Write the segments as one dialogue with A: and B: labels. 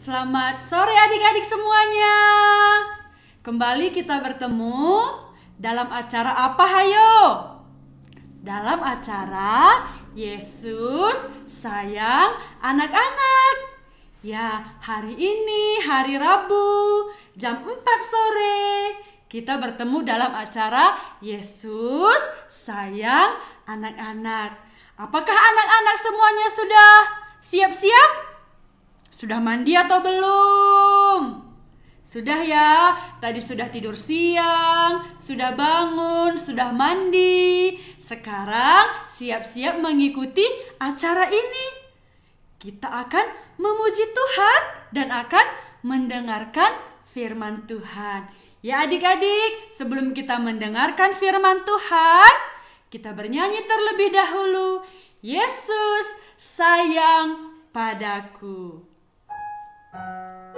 A: Selamat sore adik-adik semuanya. Kembali kita bertemu dalam acara apa hayo? Dalam acara Yesus sayang anak-anak. Ya, hari ini hari Rabu jam 4 sore kita bertemu dalam acara Yesus sayang anak-anak. Apakah anak-anak semuanya sudah siap-siap? Sudah mandi atau belum? Sudah ya, tadi sudah tidur siang, sudah bangun, sudah mandi. Sekarang siap-siap mengikuti acara ini. Kita akan memuji Tuhan dan akan mendengarkan firman Tuhan. Ya adik-adik, sebelum kita mendengarkan firman Tuhan, kita bernyanyi terlebih dahulu. Yesus sayang padaku. Música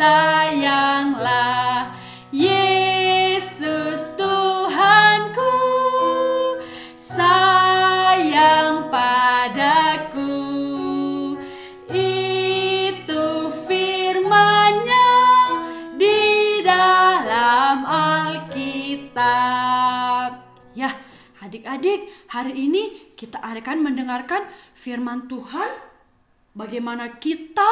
A: sayanglah Yesus Tuhanku sayang padaku itu firmannya di dalam Alkitab ya adik-adik hari ini kita akan mendengarkan firman Tuhan bagaimana kita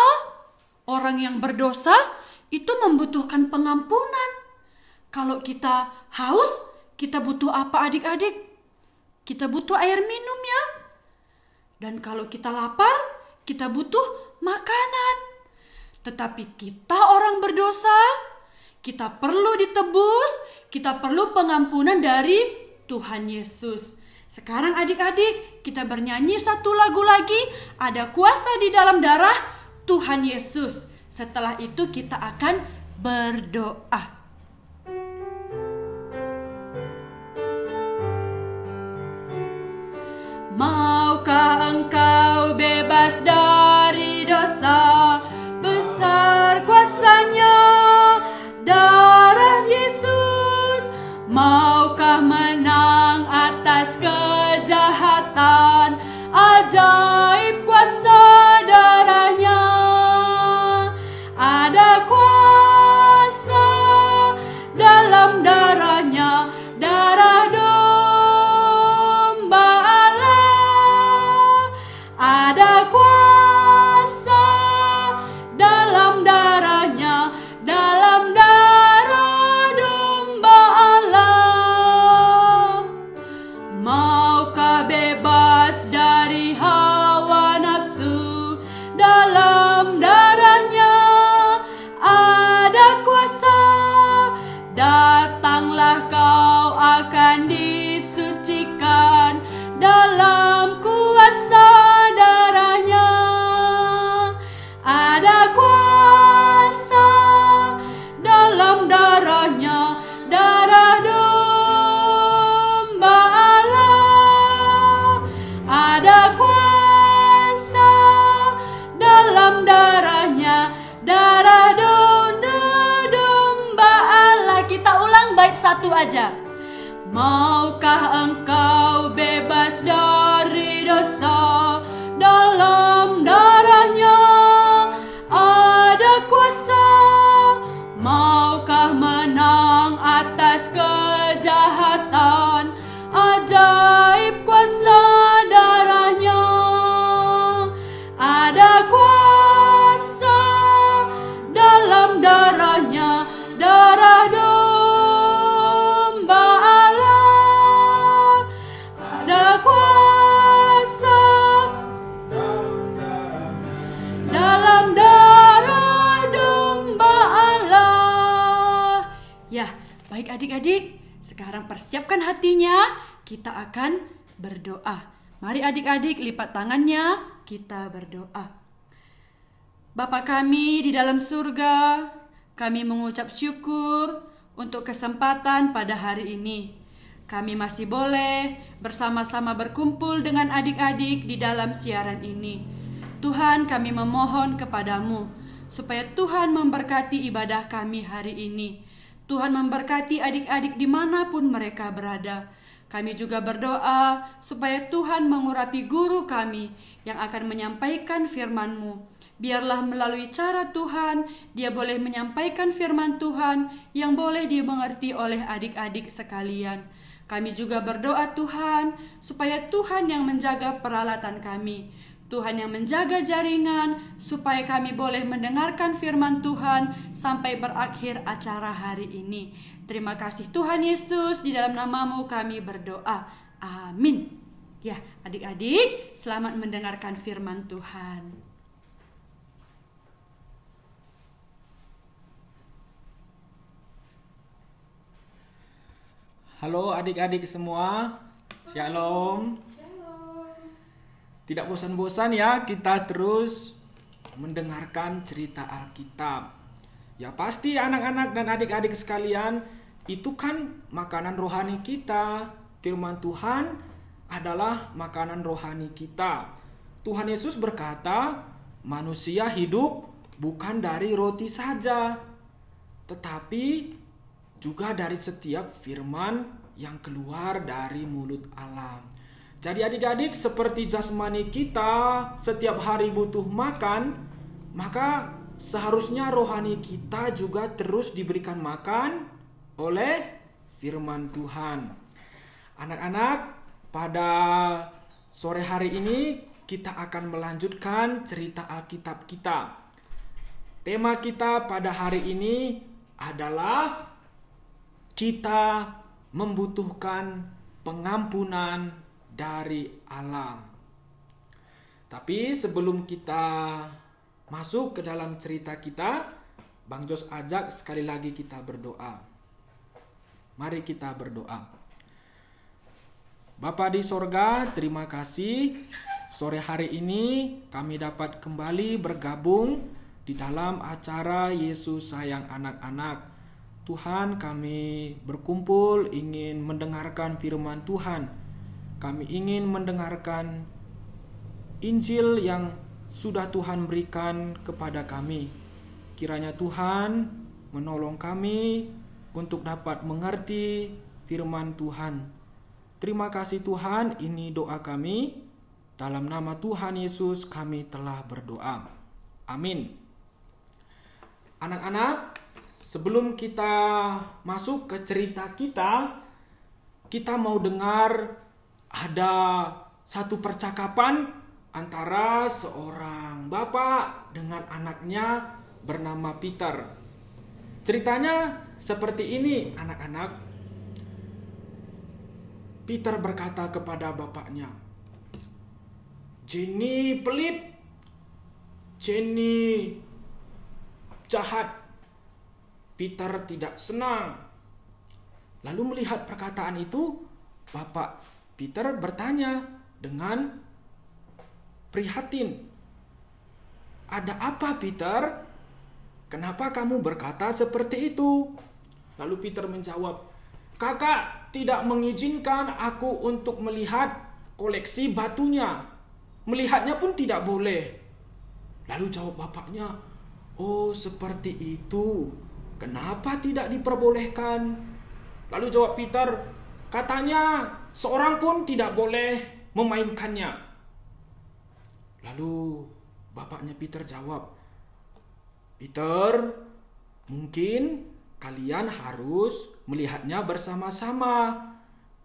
A: orang yang berdosa itu membutuhkan pengampunan. Kalau kita haus, kita butuh apa adik-adik? Kita butuh air minum ya. Dan kalau kita lapar, kita butuh makanan. Tetapi kita orang berdosa, kita perlu ditebus, kita perlu pengampunan dari Tuhan Yesus. Sekarang adik-adik, kita bernyanyi satu lagu lagi, ada kuasa di dalam darah Tuhan Yesus. Setelah itu kita akan berdoa. aja. Maukah engkau persiapkan hatinya, kita akan berdoa. Mari adik-adik lipat tangannya, kita berdoa. Bapa kami di dalam surga, kami mengucap syukur untuk kesempatan pada hari ini. Kami masih boleh bersama-sama berkumpul dengan adik-adik di dalam siaran ini. Tuhan, kami memohon kepadamu supaya Tuhan memberkati ibadah kami hari ini. Tuhan memberkati adik-adik dimanapun mereka berada. Kami juga berdoa supaya Tuhan mengurapi guru kami yang akan menyampaikan firman-Mu. Biarlah melalui cara Tuhan, dia boleh menyampaikan firman Tuhan yang boleh dimengerti oleh adik-adik sekalian. Kami juga berdoa Tuhan, supaya Tuhan yang menjaga peralatan kami, Tuhan yang menjaga jaringan, supaya kami boleh mendengarkan firman Tuhan sampai berakhir acara hari ini. Terima kasih Tuhan Yesus, di dalam namamu kami berdoa. Amin. Ya, adik-adik, selamat mendengarkan firman Tuhan.
B: Halo adik-adik semua, Shalom tidak bosan-bosan ya kita terus mendengarkan cerita Alkitab. Ya pasti anak-anak dan adik-adik sekalian, itu kan makanan rohani kita. Firman Tuhan adalah makanan rohani kita. Tuhan Yesus berkata, manusia hidup bukan dari roti saja, tetapi juga dari setiap firman yang keluar dari mulut Allah. Jadi adik-adik seperti jasmani kita setiap hari butuh makan, maka seharusnya rohani kita juga terus diberikan makan oleh firman Tuhan. Anak-anak, pada sore hari ini kita akan melanjutkan cerita Alkitab kita. Tema kita pada hari ini adalah kita membutuhkan pengampunan dari alam. Tapi sebelum kita masuk ke dalam cerita kita, Bang Jos ajak sekali lagi kita berdoa. Mari kita berdoa. Bapak di sorga, terima kasih. Sore hari ini kami dapat kembali bergabung di dalam acara Yesus Sayang Anak-Anak. Tuhan kami berkumpul ingin mendengarkan firman Tuhan kami ingin mendengarkan Injil yang sudah Tuhan berikan kepada kami. Kiranya Tuhan menolong kami untuk dapat mengerti firman Tuhan. Terima kasih Tuhan, ini doa kami. Dalam nama Tuhan Yesus kami telah berdoa. Amin. Anak-anak, sebelum kita masuk ke cerita kita, kita mau dengar ada satu percakapan antara seorang bapak dengan anaknya bernama Peter. Ceritanya seperti ini, anak-anak. Peter berkata kepada bapaknya, "Jenny pelit, Jenny jahat." Peter tidak senang. Lalu melihat perkataan itu, bapak Peter bertanya dengan prihatin. Ada apa Peter? Kenapa kamu berkata seperti itu? Lalu Peter menjawab, Kakak tidak mengizinkan aku untuk melihat koleksi batunya. Melihatnya pun tidak boleh. Lalu jawab bapaknya, Oh seperti itu, kenapa tidak diperbolehkan? Lalu jawab Peter, katanya Seorang pun tidak boleh memainkannya. Lalu bapaknya Peter jawab, Peter, mungkin kalian harus melihatnya bersama-sama.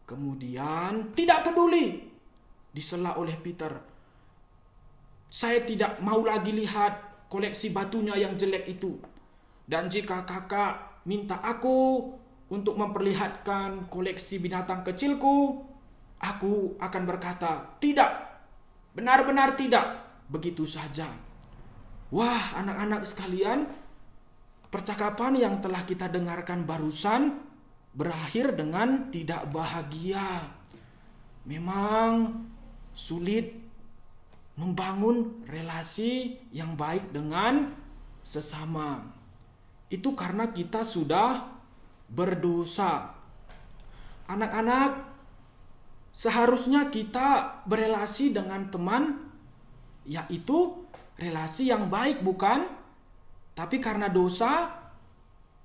B: Kemudian tidak peduli, disela oleh Peter. Saya tidak mau lagi lihat koleksi batunya yang jelek itu. Dan jika kakak minta aku untuk memperlihatkan koleksi binatang kecilku, aku akan berkata, "Tidak, benar-benar tidak." Begitu saja. Wah, anak-anak sekalian, percakapan yang telah kita dengarkan barusan berakhir dengan tidak bahagia. Memang sulit membangun relasi yang baik dengan sesama. Itu karena kita sudah berdosa. Anak-anak, seharusnya kita berelasi dengan teman, yaitu relasi yang baik, bukan? Tapi karena dosa,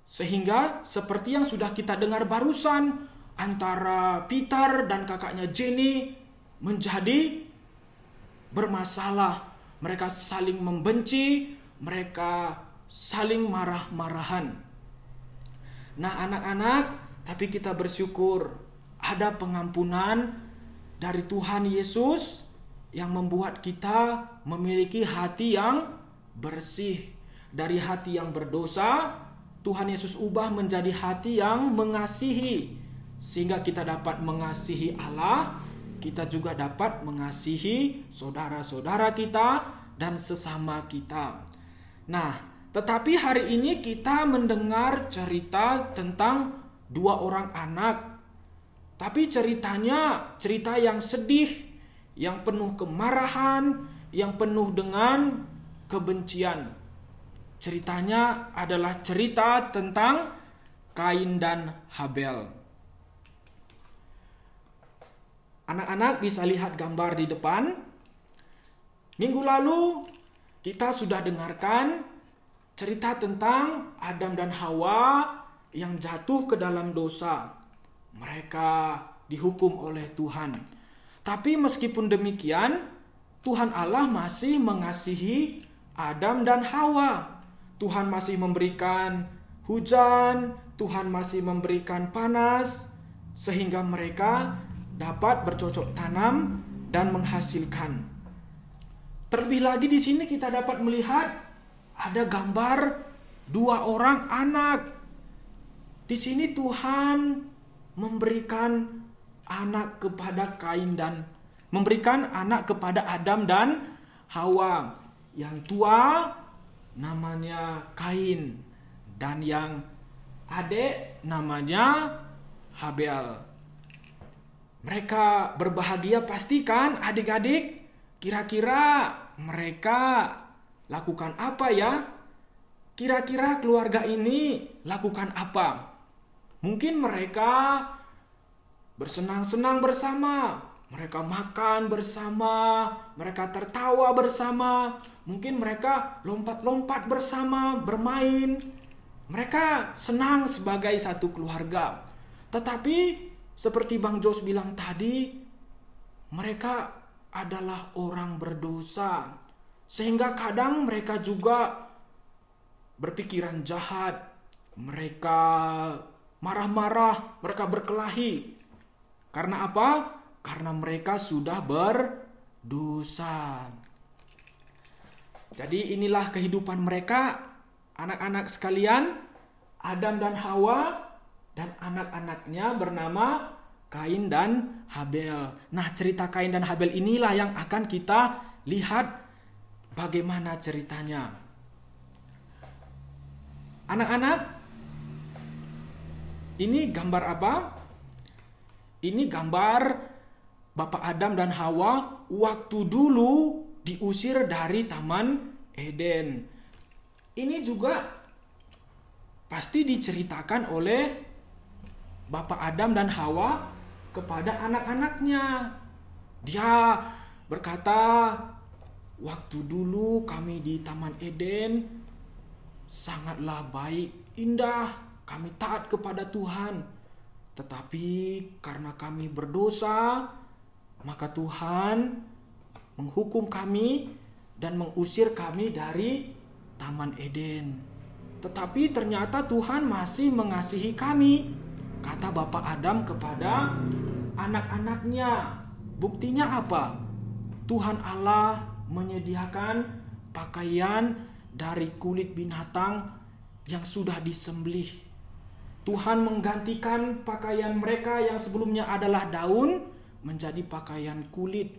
B: sehingga seperti yang sudah kita dengar barusan, antara Peter dan kakaknya Jenny menjadi bermasalah. Mereka saling membenci, mereka saling marah-marahan. Nah, anak-anak, tapi kita bersyukur ada pengampunan dari Tuhan Yesus yang membuat kita memiliki hati yang bersih dari hati yang berdosa. Tuhan Yesus ubah menjadi hati yang mengasihi, sehingga kita dapat mengasihi Allah, kita juga dapat mengasihi saudara-saudara kita dan sesama kita. Nah, tetapi hari ini kita mendengar cerita tentang dua orang anak. Tapi ceritanya cerita yang sedih, yang penuh kemarahan, yang penuh dengan kebencian. Ceritanya adalah cerita tentang Kain dan Habel. Anak-anak bisa lihat gambar di depan. Minggu lalu kita sudah dengarkan cerita tentang Adam dan Hawa yang jatuh ke dalam dosa. Mereka dihukum oleh Tuhan. Tapi meskipun demikian, Tuhan Allah masih mengasihi Adam dan Hawa. Tuhan masih memberikan hujan, Tuhan masih memberikan panas sehingga mereka dapat bercocok tanam dan menghasilkan. Terlebih lagi di sini kita dapat melihat ada gambar dua orang anak. Di sini Tuhan memberikan anak kepada Kain dan memberikan anak kepada Adam dan Hawa. Yang tua namanya Kain dan yang adik namanya Habel. Mereka berbahagia pastikan adik-adik kira-kira mereka lakukan apa ya? Kira-kira keluarga ini lakukan apa? Mungkin mereka bersenang-senang bersama, mereka makan bersama, mereka tertawa bersama, mungkin mereka lompat-lompat bersama, bermain. Mereka senang sebagai satu keluarga. Tetapi seperti Bang Jos bilang tadi, mereka adalah orang berdosa sehingga kadang mereka juga berpikiran jahat, mereka marah-marah, mereka berkelahi. Karena apa? Karena mereka sudah berdosa. Jadi inilah kehidupan mereka, anak-anak sekalian, Adam dan Hawa dan anak-anaknya bernama Kain dan Habel. Nah, cerita Kain dan Habel inilah yang akan kita lihat Bagaimana ceritanya? Anak-anak, ini gambar apa? Ini gambar Bapak Adam dan Hawa waktu dulu diusir dari Taman Eden. Ini juga pasti diceritakan oleh Bapak Adam dan Hawa kepada anak-anaknya. Dia berkata, Waktu dulu kami di Taman Eden sangatlah baik, indah, kami taat kepada Tuhan. Tetapi karena kami berdosa, maka Tuhan menghukum kami dan mengusir kami dari Taman Eden. Tetapi ternyata Tuhan masih mengasihi kami, kata Bapak Adam kepada anak-anaknya. Buktinya apa? Tuhan Allah menyediakan pakaian dari kulit binatang yang sudah disembelih. Tuhan menggantikan pakaian mereka yang sebelumnya adalah daun menjadi pakaian kulit.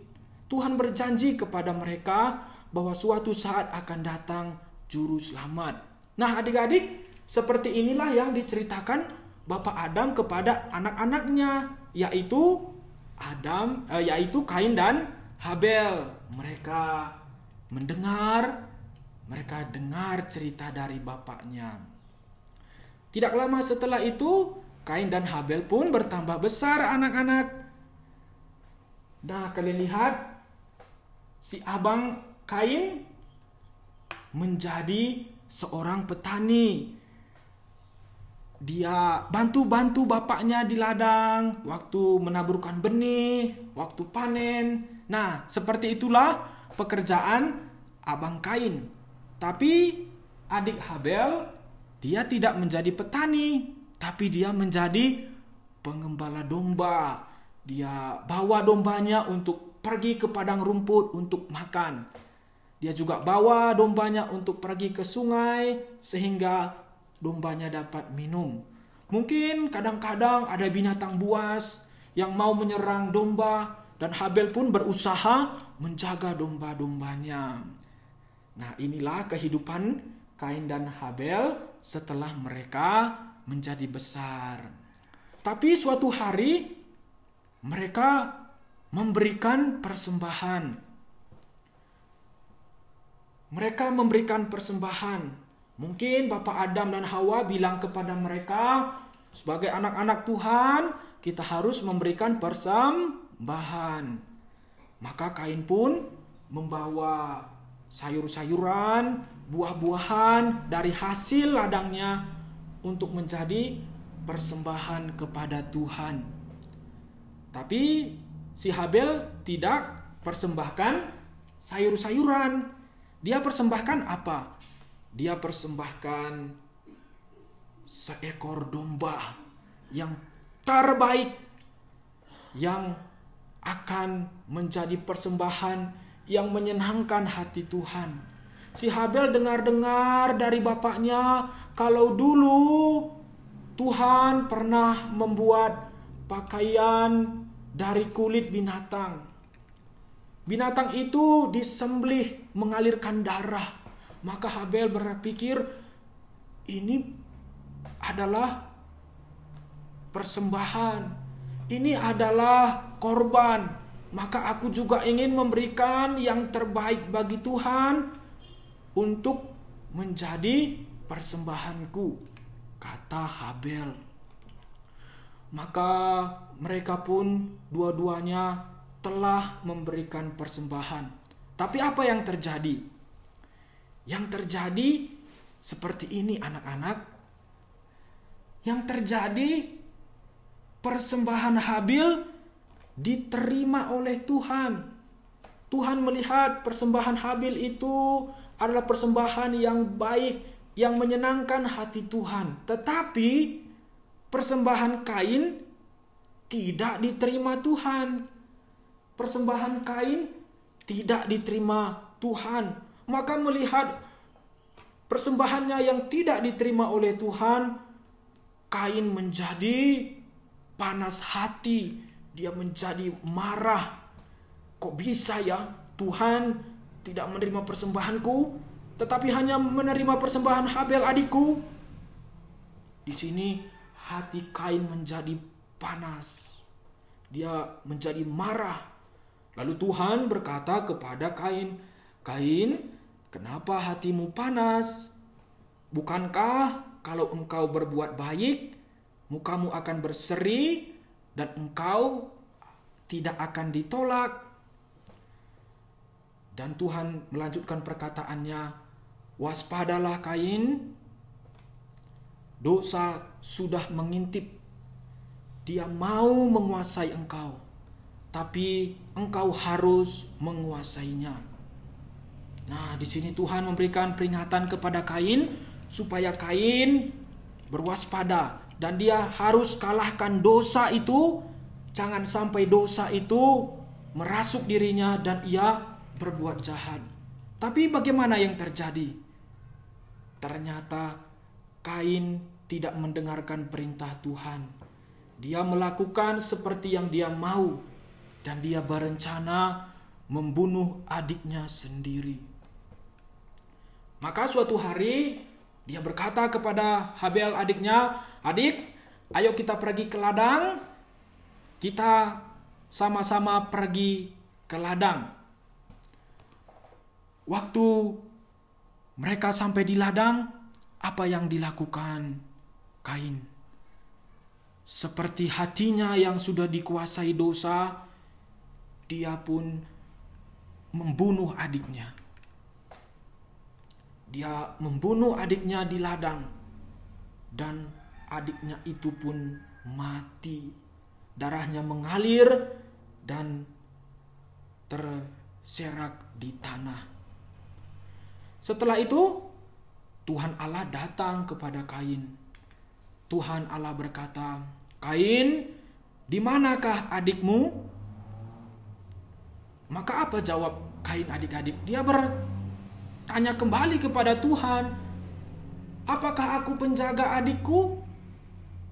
B: Tuhan berjanji kepada mereka bahwa suatu saat akan datang juru selamat. Nah, adik-adik, seperti inilah yang diceritakan Bapak Adam kepada anak-anaknya, yaitu Adam, eh, yaitu Kain dan Habel. Mereka mendengar, mereka dengar cerita dari bapaknya. Tidak lama setelah itu, Kain dan Habel pun bertambah besar anak-anak. Nah, kalian lihat si abang Kain menjadi seorang petani. Dia bantu-bantu bapaknya di ladang, waktu menaburkan benih, waktu panen, Nah, seperti itulah pekerjaan abang Kain. Tapi adik Habel dia tidak menjadi petani, tapi dia menjadi pengembala domba. Dia bawa dombanya untuk pergi ke padang rumput untuk makan. Dia juga bawa dombanya untuk pergi ke sungai sehingga dombanya dapat minum. Mungkin kadang-kadang ada binatang buas yang mau menyerang domba, dan Habel pun berusaha menjaga domba-dombanya. Nah inilah kehidupan Kain dan Habel setelah mereka menjadi besar. Tapi suatu hari mereka memberikan persembahan mereka memberikan persembahan. Mungkin Bapak Adam dan Hawa bilang kepada mereka, sebagai anak-anak Tuhan, kita harus memberikan persembahan bahan. Maka Kain pun membawa sayur-sayuran, buah-buahan dari hasil ladangnya untuk menjadi persembahan kepada Tuhan. Tapi si Habel tidak persembahkan sayur-sayuran. Dia persembahkan apa? Dia persembahkan seekor domba yang terbaik yang akan menjadi persembahan yang menyenangkan hati Tuhan. Si Habel dengar-dengar dari bapaknya kalau dulu Tuhan pernah membuat pakaian dari kulit binatang. Binatang itu disembelih mengalirkan darah. Maka Habel berpikir ini adalah persembahan. Ini adalah korban, maka aku juga ingin memberikan yang terbaik bagi Tuhan untuk menjadi persembahanku, kata Habel. Maka mereka pun dua-duanya telah memberikan persembahan. Tapi apa yang terjadi? Yang terjadi seperti ini anak-anak. Yang terjadi persembahan Habil diterima oleh Tuhan. Tuhan melihat persembahan Habil itu adalah persembahan yang baik, yang menyenangkan hati Tuhan. Tetapi persembahan Kain tidak diterima Tuhan. Persembahan Kain tidak diterima Tuhan. Maka melihat persembahannya yang tidak diterima oleh Tuhan, Kain menjadi panas hati, dia menjadi marah. Kok bisa ya Tuhan tidak menerima persembahanku, tetapi hanya menerima persembahan Habel adikku? Di sini hati Kain menjadi panas. Dia menjadi marah. Lalu Tuhan berkata kepada Kain, "Kain, kenapa hatimu panas? Bukankah kalau engkau berbuat baik, mukamu akan berseri dan engkau tidak akan ditolak. Dan Tuhan melanjutkan perkataannya, waspadalah Kain, dosa sudah mengintip. Dia mau menguasai engkau, tapi engkau harus menguasainya. Nah, di sini Tuhan memberikan peringatan kepada Kain supaya Kain berwaspada dan dia harus kalahkan dosa itu. Jangan sampai dosa itu merasuk dirinya dan ia berbuat jahat. Tapi bagaimana yang terjadi? Ternyata Kain tidak mendengarkan perintah Tuhan. Dia melakukan seperti yang dia mau dan dia berencana membunuh adiknya sendiri. Maka suatu hari dia berkata kepada Habel adiknya, "Adik, ayo kita pergi ke ladang. Kita sama-sama pergi ke ladang." Waktu mereka sampai di ladang, apa yang dilakukan Kain? Seperti hatinya yang sudah dikuasai dosa, dia pun membunuh adiknya dia membunuh adiknya di ladang dan adiknya itu pun mati. Darahnya mengalir dan terserak di tanah. Setelah itu Tuhan Allah datang kepada Kain. Tuhan Allah berkata, "Kain, di manakah adikmu?" Maka apa jawab Kain adik-adik? Dia ber tanya kembali kepada Tuhan, apakah aku penjaga adikku?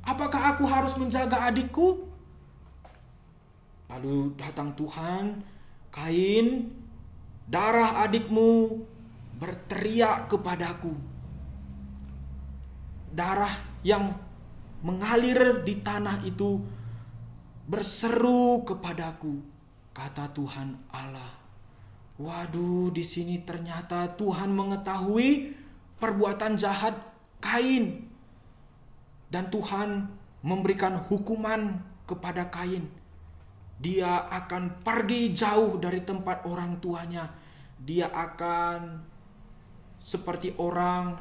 B: Apakah aku harus menjaga adikku? Lalu datang Tuhan, Kain, darah adikmu berteriak kepadaku. Darah yang mengalir di tanah itu berseru kepadaku, kata Tuhan Allah. Waduh, di sini ternyata Tuhan mengetahui perbuatan jahat Kain. Dan Tuhan memberikan hukuman kepada Kain. Dia akan pergi jauh dari tempat orang tuanya. Dia akan seperti orang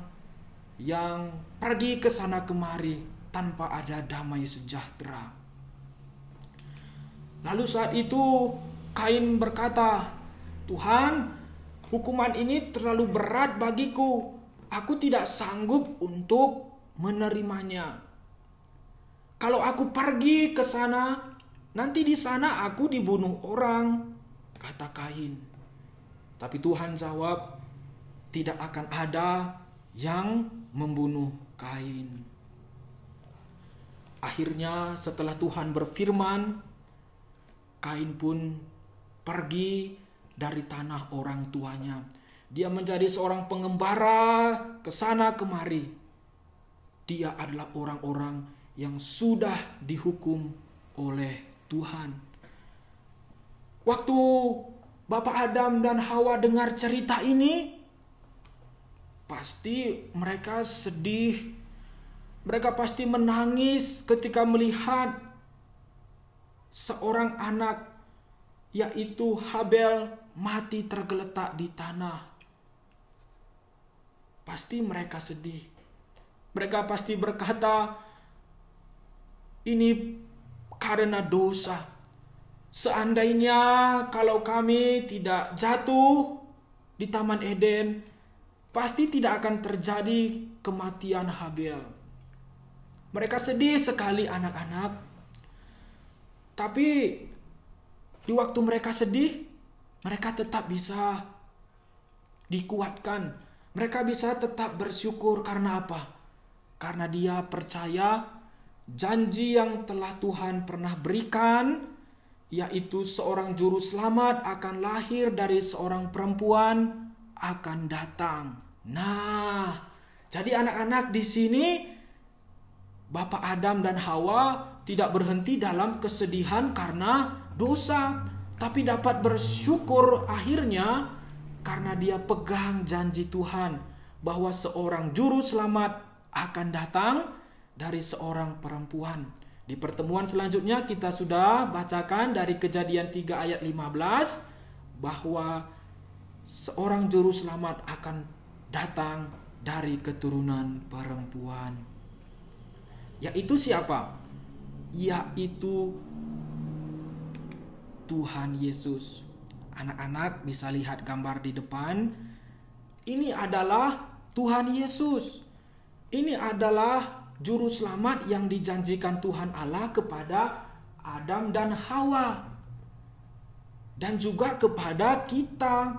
B: yang pergi ke sana kemari tanpa ada damai sejahtera. Lalu saat itu Kain berkata, Tuhan, hukuman ini terlalu berat bagiku. Aku tidak sanggup untuk menerimanya. Kalau aku pergi ke sana, nanti di sana aku dibunuh orang, kata Kain. Tapi Tuhan jawab, tidak akan ada yang membunuh Kain. Akhirnya setelah Tuhan berfirman, Kain pun pergi dari tanah orang tuanya. Dia menjadi seorang pengembara ke sana kemari. Dia adalah orang-orang yang sudah dihukum oleh Tuhan. Waktu Bapak Adam dan Hawa dengar cerita ini, pasti mereka sedih. Mereka pasti menangis ketika melihat seorang anak yaitu Habel mati tergeletak di tanah. Pasti mereka sedih. Mereka pasti berkata, "Ini karena dosa. Seandainya kalau kami tidak jatuh di Taman Eden, pasti tidak akan terjadi kematian Habel." Mereka sedih sekali, anak-anak, tapi di waktu mereka sedih, mereka tetap bisa dikuatkan. Mereka bisa tetap bersyukur karena apa? Karena dia percaya janji yang telah Tuhan pernah berikan, yaitu seorang juru selamat akan lahir dari seorang perempuan akan datang. Nah, jadi anak-anak di sini Bapak Adam dan Hawa tidak berhenti dalam kesedihan karena dosa, tapi dapat bersyukur akhirnya karena dia pegang janji Tuhan bahwa seorang juru selamat akan datang dari seorang perempuan. Di pertemuan selanjutnya kita sudah bacakan dari kejadian 3 ayat 15 bahwa seorang juru selamat akan datang dari keturunan perempuan. Yaitu siapa? yaitu Tuhan Yesus. Anak-anak bisa lihat gambar di depan. Ini adalah Tuhan Yesus. Ini adalah juru selamat yang dijanjikan Tuhan Allah kepada Adam dan Hawa dan juga kepada kita.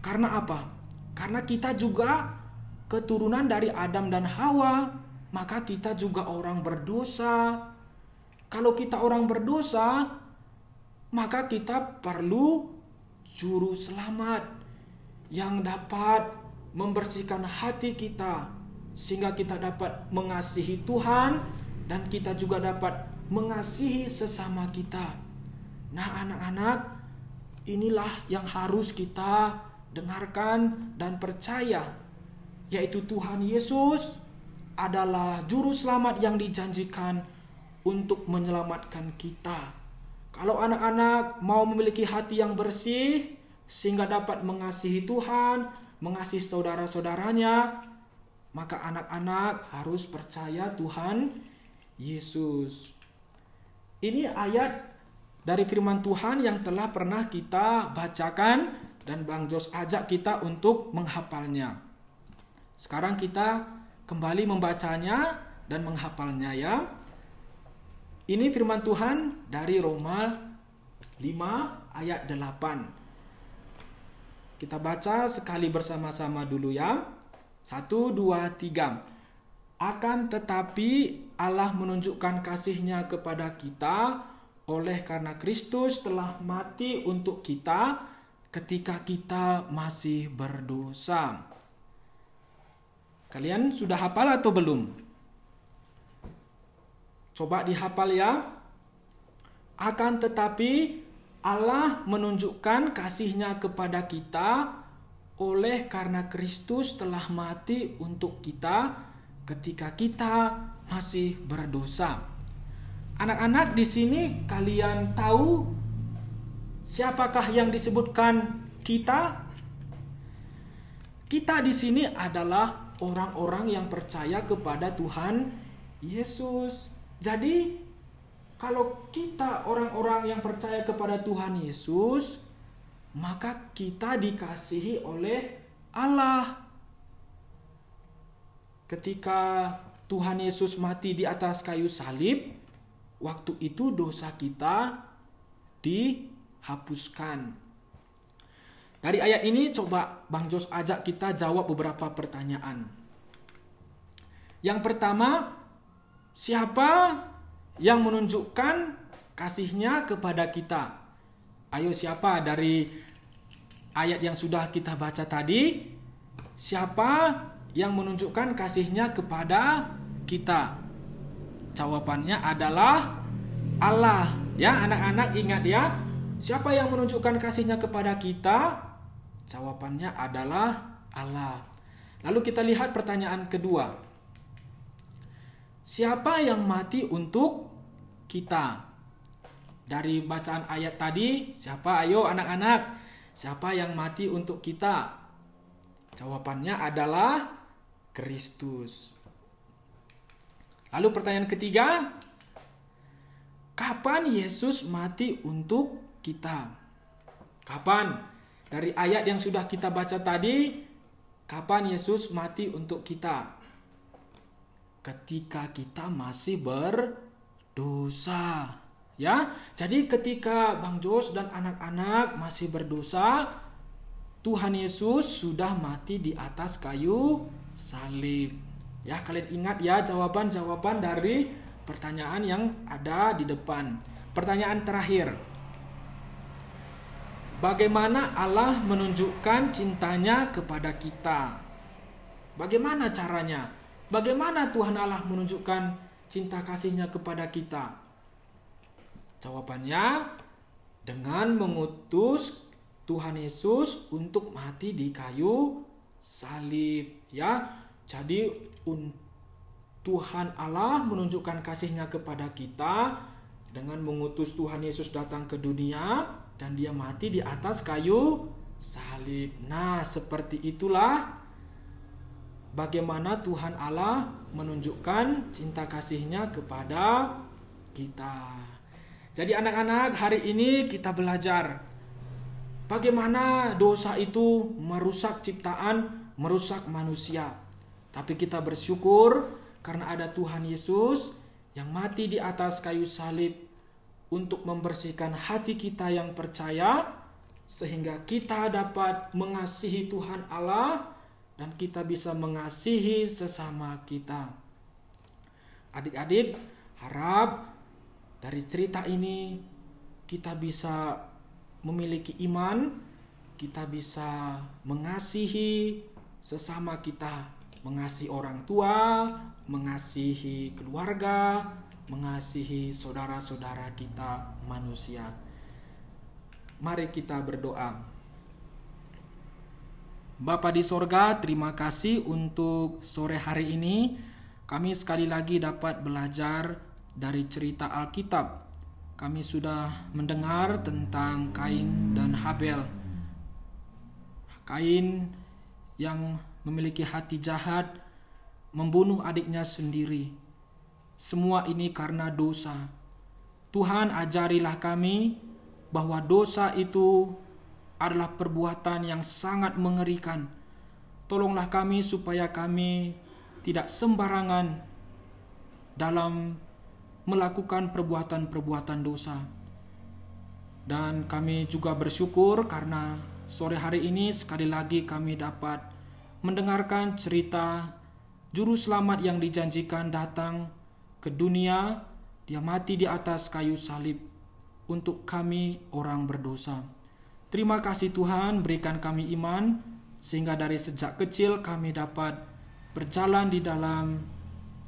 B: Karena apa? Karena kita juga keturunan dari Adam dan Hawa, maka kita juga orang berdosa. Kalau kita orang berdosa, maka kita perlu juru selamat yang dapat membersihkan hati kita sehingga kita dapat mengasihi Tuhan dan kita juga dapat mengasihi sesama kita. Nah, anak-anak, inilah yang harus kita dengarkan dan percaya, yaitu Tuhan Yesus adalah juru selamat yang dijanjikan untuk menyelamatkan kita. Kalau anak-anak mau memiliki hati yang bersih sehingga dapat mengasihi Tuhan, mengasihi saudara-saudaranya, maka anak-anak harus percaya Tuhan Yesus. Ini ayat dari firman Tuhan yang telah pernah kita bacakan dan Bang Jos ajak kita untuk menghafalnya. Sekarang kita kembali membacanya dan menghafalnya ya. Ini firman Tuhan dari Roma 5 ayat 8. Kita baca sekali bersama-sama dulu ya. Satu dua tiga. Akan tetapi Allah menunjukkan kasihnya kepada kita oleh karena Kristus telah mati untuk kita ketika kita masih berdosa. Kalian sudah hafal atau belum? Coba dihafal ya. Akan tetapi Allah menunjukkan kasihnya kepada kita oleh karena Kristus telah mati untuk kita ketika kita masih berdosa. Anak-anak di sini kalian tahu siapakah yang disebutkan kita? Kita di sini adalah orang-orang yang percaya kepada Tuhan Yesus. Jadi kalau kita orang-orang yang percaya kepada Tuhan Yesus, maka kita dikasihi oleh Allah. Ketika Tuhan Yesus mati di atas kayu salib, waktu itu dosa kita dihapuskan. Dari ayat ini coba Bang Jos ajak kita jawab beberapa pertanyaan. Yang pertama, Siapa yang menunjukkan kasihnya kepada kita? Ayo siapa dari ayat yang sudah kita baca tadi? Siapa yang menunjukkan kasihnya kepada kita? Jawabannya adalah Allah. Ya, anak-anak ingat ya. Siapa yang menunjukkan kasihnya kepada kita? Jawabannya adalah Allah. Lalu kita lihat pertanyaan kedua. Siapa yang mati untuk kita? Dari bacaan ayat tadi, siapa ayo anak-anak? Siapa yang mati untuk kita? Jawabannya adalah Kristus. Lalu pertanyaan ketiga, kapan Yesus mati untuk kita? Kapan? Dari ayat yang sudah kita baca tadi, kapan Yesus mati untuk kita? ketika kita masih berdosa. Ya, jadi ketika Bang Jos dan anak-anak masih berdosa, Tuhan Yesus sudah mati di atas kayu salib. Ya, kalian ingat ya jawaban-jawaban dari pertanyaan yang ada di depan. Pertanyaan terakhir. Bagaimana Allah menunjukkan cintanya kepada kita? Bagaimana caranya? Bagaimana Tuhan Allah menunjukkan cinta kasihnya kepada kita? Jawabannya, dengan mengutus Tuhan Yesus untuk mati di kayu salib. Ya, jadi Tuhan Allah menunjukkan kasihnya kepada kita dengan mengutus Tuhan Yesus datang ke dunia dan dia mati di atas kayu salib. Nah, seperti itulah bagaimana Tuhan Allah menunjukkan cinta kasihnya kepada kita. Jadi anak-anak hari ini kita belajar bagaimana dosa itu merusak ciptaan, merusak manusia. Tapi kita bersyukur karena ada Tuhan Yesus yang mati di atas kayu salib untuk membersihkan hati kita yang percaya sehingga kita dapat mengasihi Tuhan Allah dan kita bisa mengasihi sesama kita. Adik-adik, harap dari cerita ini kita bisa memiliki iman, kita bisa mengasihi sesama kita, mengasihi orang tua, mengasihi keluarga, mengasihi saudara-saudara kita manusia. Mari kita berdoa. Bapak di sorga, terima kasih untuk sore hari ini. Kami sekali lagi dapat belajar dari cerita Alkitab. Kami sudah mendengar tentang Kain dan Habel. Kain yang memiliki hati jahat membunuh adiknya sendiri. Semua ini karena dosa. Tuhan ajarilah kami bahwa dosa itu adalah perbuatan yang sangat mengerikan. Tolonglah kami supaya kami tidak sembarangan dalam melakukan perbuatan-perbuatan dosa. Dan kami juga bersyukur karena sore hari ini sekali lagi kami dapat mendengarkan cerita juru selamat yang dijanjikan datang ke dunia, dia mati di atas kayu salib untuk kami orang berdosa. Terima kasih Tuhan, berikan kami iman, sehingga dari sejak kecil kami dapat berjalan di dalam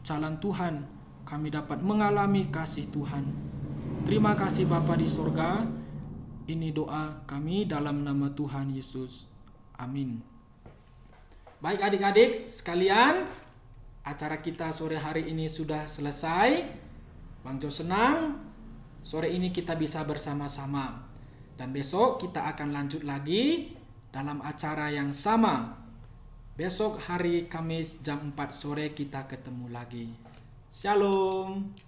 B: jalan Tuhan. Kami dapat mengalami kasih Tuhan.
A: Terima kasih Bapa di
B: sorga. Ini doa kami dalam nama Tuhan Yesus. Amin. Baik adik-adik sekalian, acara kita sore hari ini sudah selesai. Bang Jo senang, sore ini kita bisa bersama-sama dan besok kita akan lanjut lagi dalam acara yang sama. Besok hari Kamis jam 4 sore kita ketemu lagi. Shalom.